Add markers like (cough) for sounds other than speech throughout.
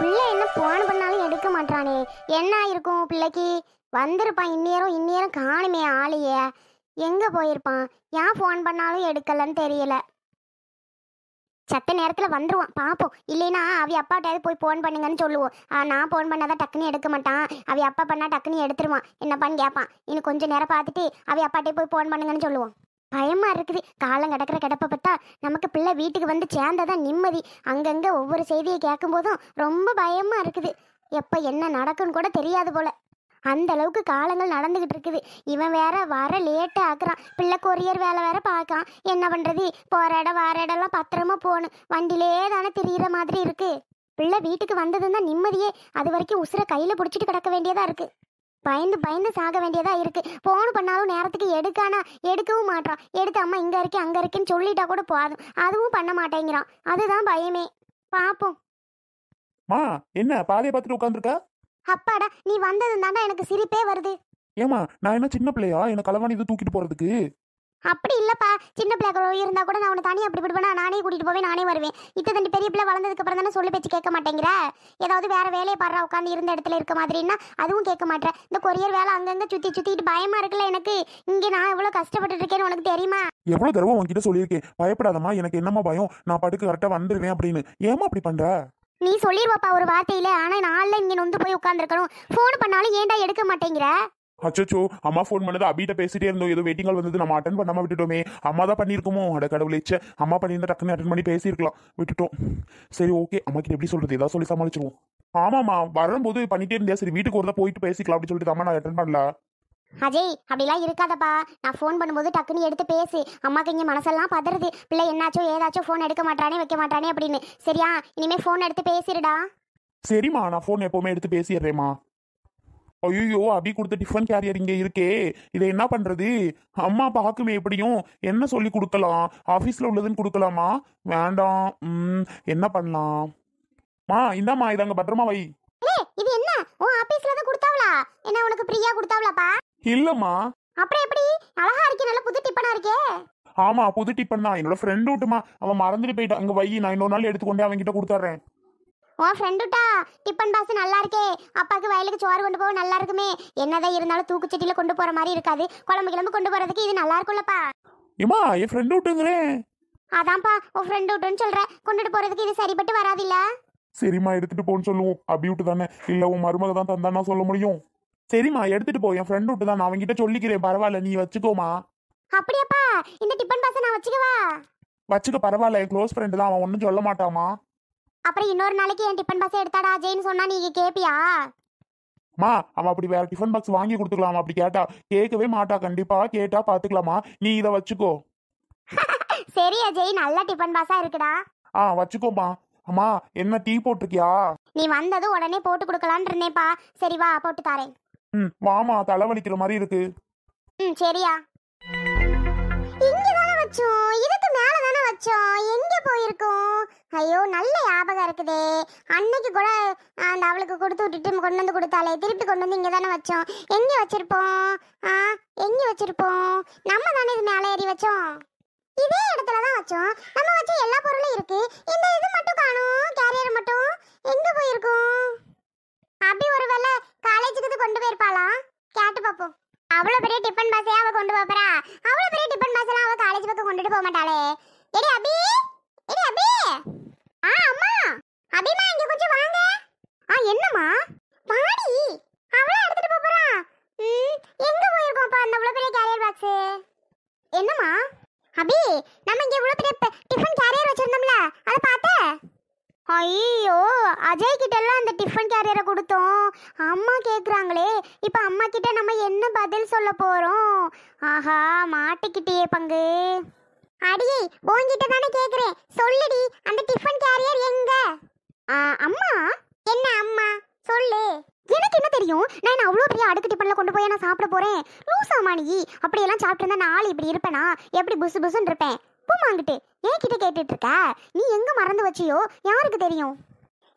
பிள்ளை என்ன போன் பண்ணாலும் எடுக்க மாட்டானே என்ன ஆயிருக்கும் பிள்ளைக்கு வந்திருப்பான் இந்நேரம் இந்நேரம் காணுமே ஆளையே எங்கே போயிருப்பான் ஏன் ஃபோன் பண்ணாலும் எடுக்கலன்னு தெரியல சத்த நேரத்தில் வந்துடுவான் பார்ப்போம் இல்லைன்னா அவி அப்பாட்டாவது போய் ஃபோன் பண்ணுங்கன்னு சொல்லுவோம் நான் ஃபோன் பண்ணால் தான் டக்குன்னு எடுக்க மாட்டான் அவி அப்பா பண்ணால் டக்குன்னு எடுத்துருவான் என்னப்பான்னு கேட்பான் இன்னும் கொஞ்சம் நேரம் பார்த்துட்டு அவி அப்பாட்டே போய் ஃபோன் பண்ணுங்கன்னு சொல்லுவோம் பயமா இருக்குது காலம் கிடக்கிற கிடப்ப பார்த்தா நமக்கு பிள்ளை வீட்டுக்கு வந்து சேர்ந்ததான் நிம்மதி அங்கங்க ஒவ்வொரு செய்தியை கேட்கும் போதும் ரொம்ப பயமா இருக்குது எப்ப என்ன நடக்கும்னு கூட தெரியாது போல அந்த அளவுக்கு காலங்கள் நடந்துகிட்டு இருக்குது இவன் வேற வர லேட்டு ஆக்குறான் பிள்ளை கொரியர் வேலை வேற பார்க்கான் என்ன பண்றது போற இடம் வார இடம்லாம் பத்திரமா போகணும் வண்டிலே தானே தெரியற மாதிரி இருக்கு பிள்ளை வீட்டுக்கு வந்ததுன்னா நிம்மதியே அது வரைக்கும் உசுரை கையில பிடிச்சிட்டு கிடக்க வேண்டியதா இருக்கு பயந்து பயந்து சாக வேண்டியதா இருக்கு போன் பண்ணாலும் நேரத்துக்கு எடுக்கானா எடுக்கவும் மாட்டான் எடுத்து அம்மா இங்க இருக்கேன் அங்க இருக்கேன்னு சொல்லிட்டா கூட போதும் அதுவும் பண்ண மாட்டேங்கிறான் அதுதான் பயமே பாப்போம் மா என்ன பாதையை பார்த்துட்டு உட்காந்துருக்க அப்பாடா நீ வந்தது எனக்கு சிரிப்பே வருது ஏமா நான் என்ன சின்ன பிள்ளையா என்ன கலவாணி இது தூக்கிட்டு போறதுக்கு அப்படி இல்லப்பா சின்ன பிள்ளை இருந்தா கூட நான் உன்னை தனியாக அப்படி விடுவேனா நானே கூட்டிட்டு போவேன் நானே வருவேன் இத்த தண்ணி பெரிய பிள்ளை வளர்ந்ததுக்கு அப்புறம் தானே சொல்லி பேச்சு கேட்க மாட்டேங்கிற ஏதாவது வேற வேலையை பாடுற உட்காந்து இருந்த இடத்துல இருக்க மாதிரின்னா அதுவும் கேட்க மாட்டேன் இந்த கொரியர் வேலை அங்கங்க சுத்தி சுத்திட்டு பயமா இருக்குல்ல எனக்கு இங்கே நான் எவ்வளோ கஷ்டப்பட்டு இருக்கேன்னு உனக்கு தெரியுமா எவ்வளோ தடவை உன்கிட்ட சொல்லியிருக்கேன் பயப்படாதம்மா எனக்கு என்னம்மா பயம் நான் பாட்டுக்கு கரெக்டாக வந்துடுவேன் அப்படின்னு ஏமா அப்படி பண்ற நீ சொல்லிடுவாப்பா ஒரு வார்த்தையில ஆனா நான் இங்க நொந்து போய் உட்காந்துருக்கணும் ஃபோன் பண்ணாலும் ஏன்டா எடுக்க மாட்டேங்கிற அச்சோ அம்மா ஃபோன் பண்ணது அபிட்ட பேசிட்டே இருந்தோம் ஏதோ வெயிட்டிங் கால் வந்தது நம்ம அட்டன் பண்ணாம விட்டுட்டோமே அம்மா தான் பண்ணியிருக்குமோ அட கடவுளை அம்மா பண்ணியிருந்தா டக்குன்னு அட்டன் பண்ணி பேசியிருக்கலாம் விட்டுட்டோம் சரி ஓகே அம்மா கிட்ட எப்படி சொல்றது ஏதாவது சொல்லி சமாளிச்சிருவோம் ஆமாம்மா வரும்போது பண்ணிட்டே இருந்தேன் சரி வீட்டுக்கு ஒருதான் போயிட்டு பேசிக்கலாம் அப்படின்னு சொல்லிட்டு அம்மா நான் அட்டன் பண்ணல அஜய் அப்படிலாம் இருக்காதப்பா நான் ஃபோன் பண்ணும்போது டக்குன்னு எடுத்து பேசு அம்மாக்கு இங்கே மனசெல்லாம் பதறது பிள்ளை என்னாச்சோ ஏதாச்சும் ஃபோன் எடுக்க மாட்டானே வைக்க மாட்டானே அப்படின்னு சரியா இனிமே ஃபோன் எடுத்து பேசிடுடா சரிம்மா நான் ஃபோன் எப்போவுமே எடுத்து பேசிடுறேம்மா ஐயோ அபி கொடுத்த டிஃபன் கேரியர் இங்கே இருக்கே இதை என்ன பண்ணுறது அம்மா பார்க்குமே எப்படியும் என்ன சொல்லி கொடுக்கலாம் ஆஃபீஸில் உள்ளதுன்னு கொடுக்கலாமா வேண்டாம் என்ன பண்ணலாம் மா இந்தாம்மா இதாங்க பத்திரமா வை இது என்ன ஓ ஆபீஸ்ல தான் கொடுத்தாவளா என்ன உனக்கு பிரியா கொடுத்தாவளாப்பா இல்லம்மா அப்புறம் எப்படி அழகா இருக்கே நல்ல புது டிப்பனா இருக்கே ஆமா புது டிப்பன் தான் என்னோட ஃப்ரெண்ட் விட்டுமா அவன் மறந்துட்டு போயிட்டான் அங்க வை நான் இன்னொரு நாள் எடுத்துக்கொண்டே அவன்கிட்ட கொடுத்துட்றேன் உன் ஃப்ரெண்டுட்டா டிஃபன் பாஸ் நல்லா இருக்கே அப்பாவுக்கு வயலுக்கு சோறு கொண்டு போக நல்லா இருக்குமே என்னதான் இருந்தாலும் தூக்குச்சட்டியில் கொண்டு போகிற மாதிரி இருக்காது குழம்பு கிளம்பு கொண்டு போகிறதுக்கு இது நல்லா இருக்கும்லப்பா ஏமா என் ஃப்ரெண்டு விட்டுங்கிறேன் அதான்ப்பா உன் ஃப்ரெண்டு விட்டுன்னு சொல்கிறேன் கொண்டுட்டு போகிறதுக்கு இது சரிப்பட்டு வராதில்ல சரிம்மா எடுத்துட்டு போன்னு சொல்லுவோம் அப்படி விட்டு தானே இல்லை உன் மருமக தான் தந்தானா சொல்ல முடியும் சரிம்மா எடுத்துட்டு போ என் ஃப்ரெண்டு விட்டு தான் நான் அவன்கிட்ட சொல்லிக்கிறேன் பரவாயில்ல நீ வச்சுக்கோமா அப்படியாப்பா இந்த டிஃபன் பாஸ் நான் வச்சுக்கவா வச்சுக்க பரவாயில்ல என் க்ளோஸ் ஃப்ரெண்டு தான் அவன் ஒன்றும் சொல்ல மாட்டாமா அப்புறம் இன்னொரு நாளைக்கு என் டிஃபன் பாக்ஸ் எடுத்தாடா அஜய்னு சொன்னா நீங்க கேப்பியா மா அவ அப்படி வேற டிஃபன் பாக்ஸ் வாங்கி கொடுத்துக்கலாமா அப்படி கேட்டா கேட்கவே மாட்டா கண்டிப்பா கேட்டா பாத்துக்கலாமா நீ இதை வச்சுக்கோ (laughs) சரியா அஜய் நல்ல டிஃபன் பாக்ஸா இருக்குடா ஆ வச்சுக்கோமா அம்மா என்ன டீ போட்டிருக்கியா நீ வந்தது உடனே போட்டு கொடுக்கலான்னு இருந்தேப்பா சரி வா போட்டு தாரேன் ம் வாமா தலைவலிக்கிற மாதிரி இருக்கு ம் சரியா இங்க தான வச்சோம் இது மச்சான் எங்க போயிருக்கோம் ஐயோ நல்ல ஞாபகம் இருக்குதே அன்னைக்கு கூட அந்த அவளுக்கு கொடுத்து விட்டுட்டு கொண்டு வந்து கொடுத்தாலே திருப்பி கொண்டு வந்து இங்கே தானே வச்சோம் எங்கே வச்சிருப்போம் ஆ எங்கே வச்சிருப்போம் நம்ம தானே இது மேலே ஏறி வச்சோம் இதே இடத்துல தான் வச்சோம் நம்ம வச்ச எல்லா பொருளும் இருக்கு இந்த இது மட்டும் காணும் கேரியர் மட்டும் எங்க போயிருக்கோம் அப்படி ஒருவேளை காலேஜுக்கு கொண்டு போயிருப்பாளா கேட்டு பார்ப்போம் அவ்வளோ பெரிய டிஃபன் பாஸே அவள் கொண்டு போகிறா அவ்வளோ பெரிய டிஃபன் பாஸ்லாம் அவள் காலேஜ் பக்கம் கொண்டுட்டு போக மாட்டாளே எடி அபி எடி அபி ஆ அம்மா அபிமா இங்க கொஞ்சம் வாங்க ஆ என்னம்மா பாடி அவளே எடுத்துட்டு போப் போறா ம் எங்க போயிருக்கோம் பா அந்த இவ்வளவு பெரிய கேரியர் பாக்ஸ் என்னம்மா அபி நம்ம இங்க இவ்வளவு பெரிய டிஃபன் கேரியர் வச்சிருந்தோம்ல அத பாத்த ஐயோ அஜய் கிட்ட எல்லாம் அந்த டிஃபன் கேரியரை கொடுத்தோம் அம்மா கேக்குறாங்களே இப்போ அம்மா கிட்ட நம்ம என்ன பதில் சொல்ல போறோம் ஆஹா மாட்டிக்கிட்டியே பங்கு அடியே ஓங்கிட்ட தானே கேக்குறேன் சொல்லுடி அந்த டிஃபன் கேரியர் எங்க அம்மா என்ன அம்மா சொல்லு எனக்கு என்ன தெரியும் நான் அவ்வளோ பெரிய அடுக்கு டிஃபனில் கொண்டு போய் நான் சாப்பிட போகிறேன் லூசாமா நீ அப்படியெல்லாம் சாப்பிட்ருந்தா நாள் இப்படி இருப்பேனா எப்படி புசு புசுன்னு இருப்பேன் பூமாங்கிட்டு ஏன் கிட்ட கேட்டுட்டு இருக்க நீ எங்கே மறந்து வச்சியோ யாருக்கு தெரியும்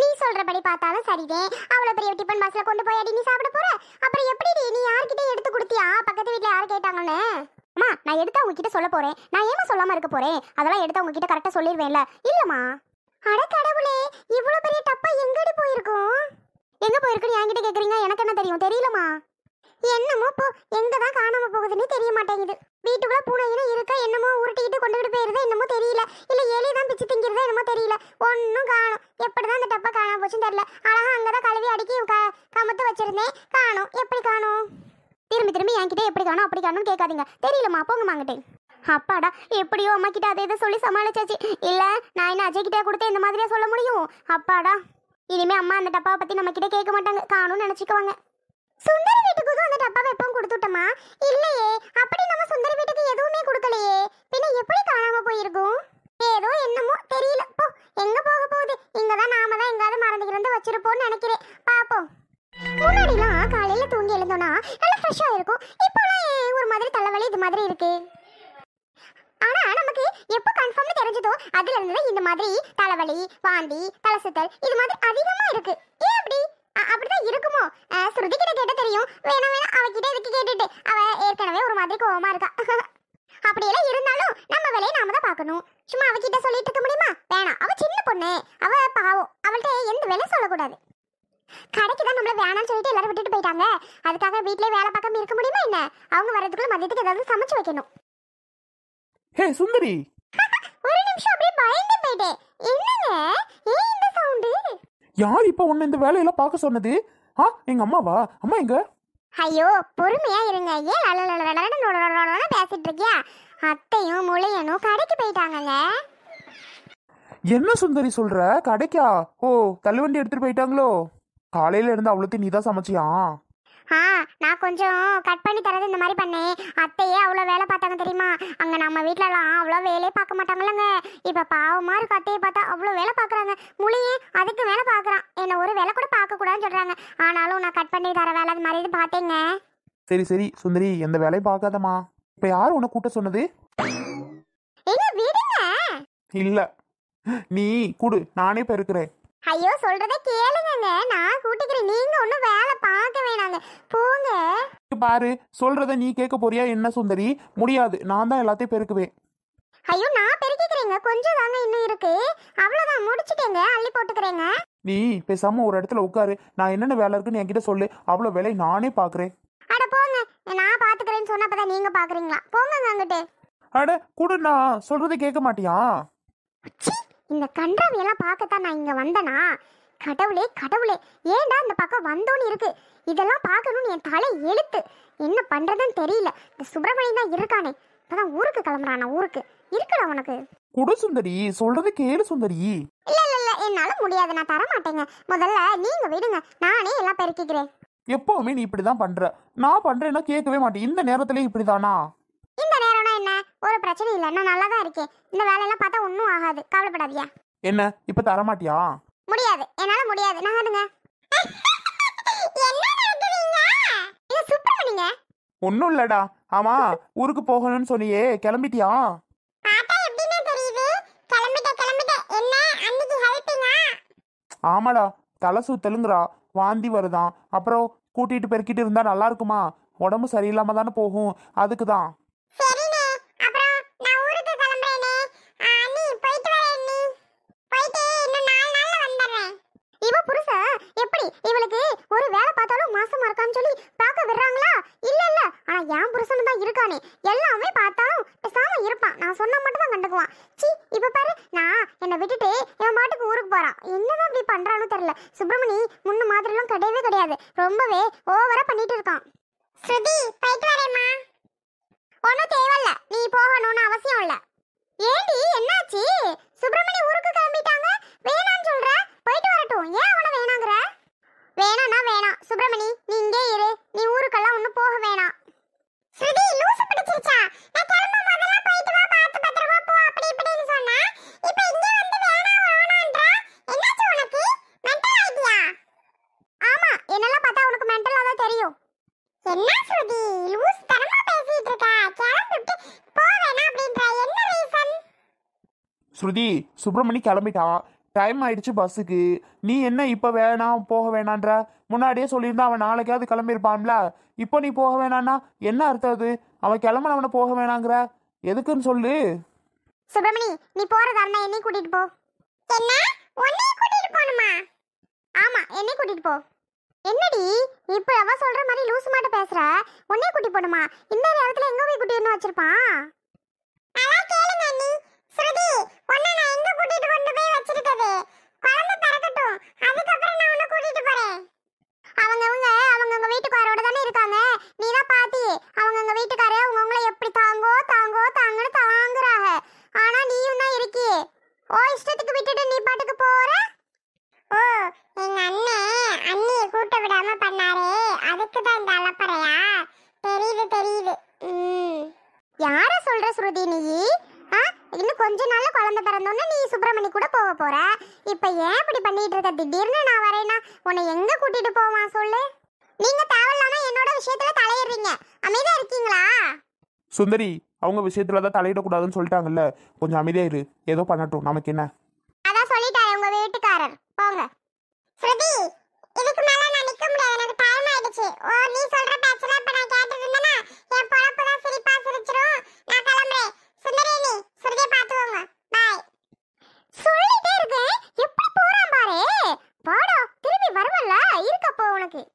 நீ சொல்கிறபடி பார்த்தாலும் சரிதே அவ்வளோ பெரிய டிஃபன் பாக்ஸில் கொண்டு போய் அடி நீ சாப்பிட போகிற அப்புறம் எப்படி நீ யார்கிட்ட எடுத்து கொடுத்தியா பக்கத்து வீட்டில் யார் கேட்டாங்கன்னு அம்மா நான் எடுத்து உங்ககிட்ட சொல்ல போறேன் நான் ஏமா சொல்லாம இருக்க போறேன் அதெல்லாம் எடுத்து உங்ககிட்ட கரெக்டா சொல்லிடுவேன்ல இல்லம்மா அட கடவுளே இவ்வளவு பெரிய டப்பா எங்கடி போயிருக்கும் எங்க போயிருக்குன்னு என்கிட்ட கேக்குறீங்க எனக்கு என்ன தெரியும் தெரியலமா என்னமோ போ எங்க தான் காணாம போகுதுன்னு தெரிய மாட்டேங்குது வீட்டுக்குள்ள பூனையினு இருக்கா என்னமோ உருட்டிக்கிட்டு கொண்டுகிட்டு போயிருதே என்னமோ தெரியல இல்ல எலி தான் பிச்சு திங்கிறதா என்னமோ தெரியல ஒன்னும் காணும் எப்படிதான் அந்த டப்பா காணாம போச்சுன்னு தெரியல அழகா அங்கதான் கழுவி அடிக்கி கமத்து வச்சிருந்தேன் காணும் எப்படி காணும் திரும்பி திரும்பி என்கிட்ட எப்படி காணும் அப்படி காணும்னு கேட்காதீங்க தெரியலம்மா போங்க மாங்கிட்டே அப்பாடா எப்படியோ அம்மா கிட்ட அதை இதை சொல்லி சமாளிச்சாச்சு இல்லை நான் என்ன அஜய் கிட்டே கொடுத்து இந்த மாதிரியா சொல்ல முடியும் அப்பாடா இனிமே அம்மா அந்த டப்பாவை பத்தி நம்ம கிட்ட கேட்க மாட்டாங்க காணும்னு நினைச்சுக்குவாங்க சுந்தர வீட்டுக்கு அந்த டப்பாவை எப்பவும் கொடுத்துட்டோமா இல்லையே அப்படி நம்ம சுந்தர வீட்டுக்கு எதுவுமே கொடுக்கலையே பின்ன எப்படி வருஷம் இருக்கும் இப்போலாம் ஒரு மாதிரி தலைவலி இது மாதிரி இருக்கு ஆனா நமக்கு எப்போ கன்ஃபார்ம்னு தெரிஞ்சதோ அதுல இருந்து இந்த மாதிரி தலைவலி வாந்தி தலை இது மாதிரி அதிகமா இருக்கு ஏன் அப்படி அப்படிதான் இருக்குமோ ஸ்ருதி கிட்ட கேட்ட தெரியும் வேணா வேணா அவகிட்ட இதுக்கு கேட்டுட்டு அவ ஏற்கனவே ஒரு மாதிரி கோவமா இருக்கா (laughs) அப்படியெல்லாம் இருந்தாலும் நம்ம வேலையை நாம தான் பார்க்கணும் சும்மா அவகிட்ட சொல்லிட்டு இருக்க முடியுமா வேணாம் அவ சின்ன பொண்ணு அவ பாவம் அவள்கிட்ட எந்த வேலையும் சொல்லக்கூடாது கடைக்கு தான் நம்மள வேணாம்னு சொல்லிட்டு எல்லாரும் விட்டுட்டு போயிட்டாங்க அதுக்காக வீட்லயே வேலை பார்க்காம இருக்க முடியுமா என்ன அவங்க வரதுக்குள்ள மதியத்துக்கு ஏதாவது சமைச்சு வைக்கணும் ஹே சுந்தரி (laughs) ஒரு நிமிஷம் அப்படியே பயந்து போயிட்டேன் என்னங்க ஏன் இந்த சவுண்ட் யார் இப்போ உன்ன இந்த வேலையில பார்க்க சொன்னது ஆ எங்க அம்மாவா அம்மா எங்க ஐயோ பொறுமையா இருங்க ஏன் லலலலலன்னு பேசிட்டு இருக்கியா அத்தையும் முளையனும் கடைக்கு போயிட்டாங்க என்ன சுந்தரி சொல்ற கடைக்கா ஓ தள்ளுவண்டி எடுத்துட்டு போயிட்டாங்களோ காலையில இருந்து அவ்வளோத்தையும் நீ தான் சமைச்சியா ஆ நான் கொஞ்சம் கட் பண்ணி தரது இந்த மாதிரி பண்ணேன் அத்தையே அவ்வளோ வேலை பார்த்தாங்க தெரியுமா அங்கே நம்ம வீட்டிலலாம் அவ்வளோ வேலையே பார்க்க மாட்டாங்கல்லங்க இப்போ பாவமாக இருக்கும் அத்தையை பார்த்தா அவ்வளோ வேலை பார்க்குறாங்க முழியே அதுக்கு வேலை பார்க்குறான் என்னை ஒரு வேலை கூட பார்க்கக்கூடாதுன்னு சொல்கிறாங்க ஆனாலும் நான் கட் பண்ணி தர வேலை அது மாதிரி இது பார்த்தேங்க சரி சரி சுந்தரி எந்த வேலையும் பார்க்காதம்மா இப்போ யார் உன்னை கூட்ட சொன்னது இல்லை நீ கூடு நானே இருக்கிறேன் ஐயோ சொல்றத கேளுங்கங்க நான் கூட்டிக்கிறேன் நீங்க ஒன்றும் வேலை பார்க்க வேணாங்க போங்க பாரு சொல்றத நீ கேட்க போறியா என்ன சுந்தரி முடியாது நான் தான் எல்லாத்தையும் பெருக்குவேன் ஐயோ நான் பெருக்கிக்கிறேங்க கொஞ்சம் தாங்க இன்னும் இருக்கு அவ்வளவுதான் முடிச்சிட்டேங்க அள்ளி போட்டுக்கிறேங்க நீ பேசாம ஒரு இடத்துல உட்காரு நான் என்னென்ன வேலை இருக்குன்னு என்கிட்ட சொல்லு அவ்வளவு வேலை நானே பாக்குறேன் அட போங்க நான் பாத்துக்கிறேன்னு சொன்னப்பதான் நீங்க பாக்குறீங்களா போங்க அங்கிட்டு அட குடுண்ணா சொல்றதை கேட்க மாட்டியா இந்த கன்றாவியெல்லாம் பார்க்கத்தான் நான் இங்கே வந்தேனா கடவுளே கடவுளே ஏண்டா இந்த பக்கம் வந்தோன்னு இருக்கு இதெல்லாம் பார்க்கணும்னு என் தலை எழுத்து என்ன பண்றதுன்னு தெரியல இந்த சுப்பிரமணியம் தான் இருக்கானே இப்பதான் ஊருக்கு கிளம்புறானா ஊருக்கு இருக்கடா உனக்கு குடு சுந்தரி சொல்றது கேளு சுந்தரி இல்ல இல்ல இல்ல என்னால முடியாது நான் தர மாட்டேங்க முதல்ல நீங்க விடுங்க நானே எல்லாம் பெருக்கிக்கிறேன் எப்பவுமே நீ இப்படிதான் பண்ற நான் பண்றேன்னா கேட்கவே மாட்டேன் இந்த நேரத்துல இப்படிதானா பிரச்சனை இல்லை நான் நல்லா தான் இருக்கேன் இந்த வேலையெல்லாம் பார்த்தா ஒன்றும் ஆகாது கவலைப்படாதியா என்ன இப்ப மாட்டியா முடியாது என்னால முடியாது நகாதுங்க ஒன்னும் இல்லடா ஆமா ஊருக்கு போகணும்னு சொல்லியே கிளம்பிட்டியா ஆமாடா தலை சுத்தலுங்கிறா வாந்தி வருதான் அப்புறம் கூட்டிட்டு பெருக்கிட்டு இருந்தா நல்லா இருக்குமா உடம்பு சரியில்லாம தானே போகும் அதுக்கு தான் என் புருஷன் தான் இருக்கானே எல்லாமே பார்த்தாலும் பேசாம இருப்பான் நான் சொன்னா மட்டும் தான் கண்டுக்குவான் சி இப்ப பாரு நான் என்னை விட்டுட்டு என் பாட்டுக்கு ஊருக்கு போறான் என்னதான் இப்படி பண்றானு தெரியல சுப்பிரமணி முன்ன மாதிரிலாம் கிடையவே கிடையாது ரொம்பவே ஓவரா பண்ணிட்டு இருக்கான் ஸ்ருதி போயிட்டு வரேம்மா ஒன்னும் தேவையில்ல நீ போகணும்னு அவசியம் இல்லை ஏண்டி என்னாச்சு என்ன ஸ்ருதி லூஸ் தரமா பேசிட்டு இருக்க கிளம்பிட்டு போவேனா அப்படின்ற என்ன ரீசன் ஸ்ருதி சுப்பிரமணி கிளம்பிட்டான் டைம் ஆயிடுச்சு பஸ்ஸுக்கு நீ என்ன இப்போ வேணாம் போக வேணான்ற முன்னாடியே சொல்லியிருந்தா அவன் நாளைக்காவது கிளம்பியிருப்பான்ல இப்போ நீ போக வேணான்னா என்ன அர்த்தம் அது அவன் கிளம்புன அவனை போக வேணாங்கிற எதுக்குன்னு சொல்லு சுப்பிரமணி நீ போறதா இருந்தா என்னை கூட்டிட்டு போ என்ன உன்னைய கூட்டிட்டு போணுமா ஆமா என்னை கூட்டிட்டு போ என்னடி இப்போ அவ சொல்ற மாதிரி லூசு மாட்ட பேசுற உன்னே குட்டி போடுமா இந்த நேரத்துல எங்க போய் குட்டி என்ன வச்சிருப்பான் அதான் கேளுங்க அண்ணி ஸ்ருதி உன்னை நான் எங்க கூட்டிட்டு கொண்டு போய் வச்சிருக்கது குழந்தை பிறக்கட்டும் அதுக்கப்புறம் சுருதி நீ இன்னும் கொஞ்ச நாள்ல குழந்தை பிறந்தோன்னு நீ சுப்பிரமணி கூட போக போற இப்ப ஏன் இப்படி பண்ணிட்டு இருக்க திடீர்னு நான் வரேனா உன்னை எங்க கூட்டிட்டு போவான் சொல்லு நீங்க தேவையில்லாம என்னோட விஷயத்துல தலையிடுறீங்க அமைதியா இருக்கீங்களா சுந்தரி அவங்க விஷயத்துல தான் தலையிடக்கூடாதுன்னு சொல்லிட்டாங்கல்ல கொஞ்சம் அமைதியா இரு ஏதோ பண்ணட்டும் நமக்கு என்ன அதான் சொல்லிட்டாரு உங்க வீட்டுக்காரர் போங்க ஸ்ருதி இதுக்கு மேல நான் நிக்க முடியாது எனக்கு டைம் ஆயிடுச்சு ஓ நீ சொல்ற பேச்சலாம் இப்ப நான் ¡Gracias por